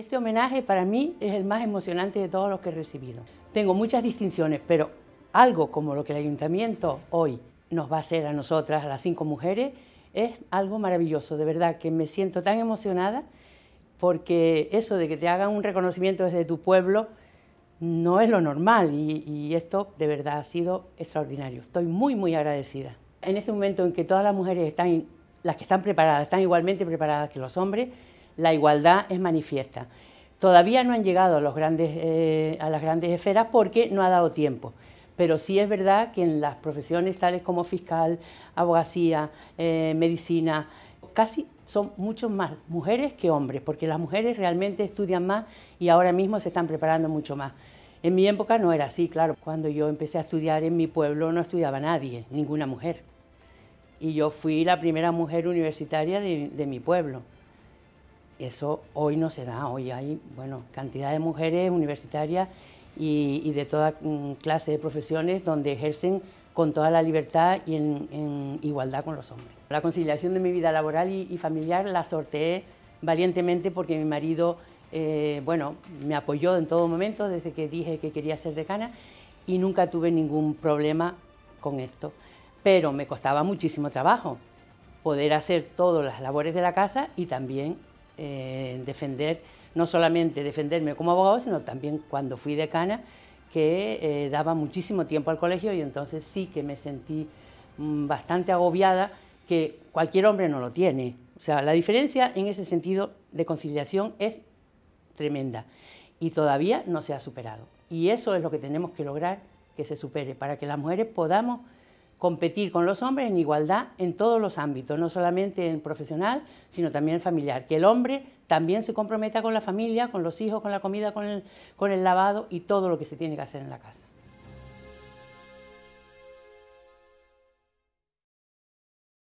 Este homenaje para mí es el más emocionante de todos los que he recibido. Tengo muchas distinciones, pero algo como lo que el ayuntamiento hoy nos va a hacer a nosotras, a las cinco mujeres, es algo maravilloso. De verdad que me siento tan emocionada porque eso de que te hagan un reconocimiento desde tu pueblo no es lo normal y, y esto de verdad ha sido extraordinario. Estoy muy, muy agradecida. En este momento en que todas las mujeres están, las que están preparadas, están igualmente preparadas que los hombres, la igualdad es manifiesta. Todavía no han llegado eh, a, las grandes esferas porque no ha dado tiempo pero sí es verdad que en las profesiones tales como fiscal, abogacía, eh, medicina, casi son muchos más mujeres que hombres, porque las mujeres realmente estudian más y ahora mismo se están preparando mucho más. En mi época no era así, claro. Cuando yo empecé a estudiar en mi pueblo no estudiaba nadie, ninguna mujer. Y yo fui la primera mujer universitaria de mi pueblo. Eso hoy no se da, hoy hay bueno, cantidad de mujeres universitarias y, de toda mm, clase de profesiones donde ejercen con toda la libertad y en, igualdad con los hombres. La conciliación de mi vida laboral y, familiar la sorteé valientemente porque mi marido eh, bueno, me apoyó en todo momento desde que dije que quería ser decana y nunca tuve ningún problema con esto. Pero me costaba muchísimo trabajo poder hacer todas las labores de la casa y también eh, defender, no solamente defenderme como abogado, sino también cuando fui decana, que eh, daba muchísimo tiempo al colegio y entonces sí que me sentí mm, bastante agobiada, que cualquier hombre no lo tiene. O sea, la diferencia en ese sentido de conciliación es tremenda y todavía no se ha superado. Y eso es lo que tenemos que lograr que se supere, para que las mujeres podamos competir con los hombres en igualdad en todos los ámbitos, no solamente en profesional, sino también en familiar. Que el hombre también se comprometa con la familia, con los hijos, con la comida, con el, con el lavado y todo lo que se tiene que hacer en la casa.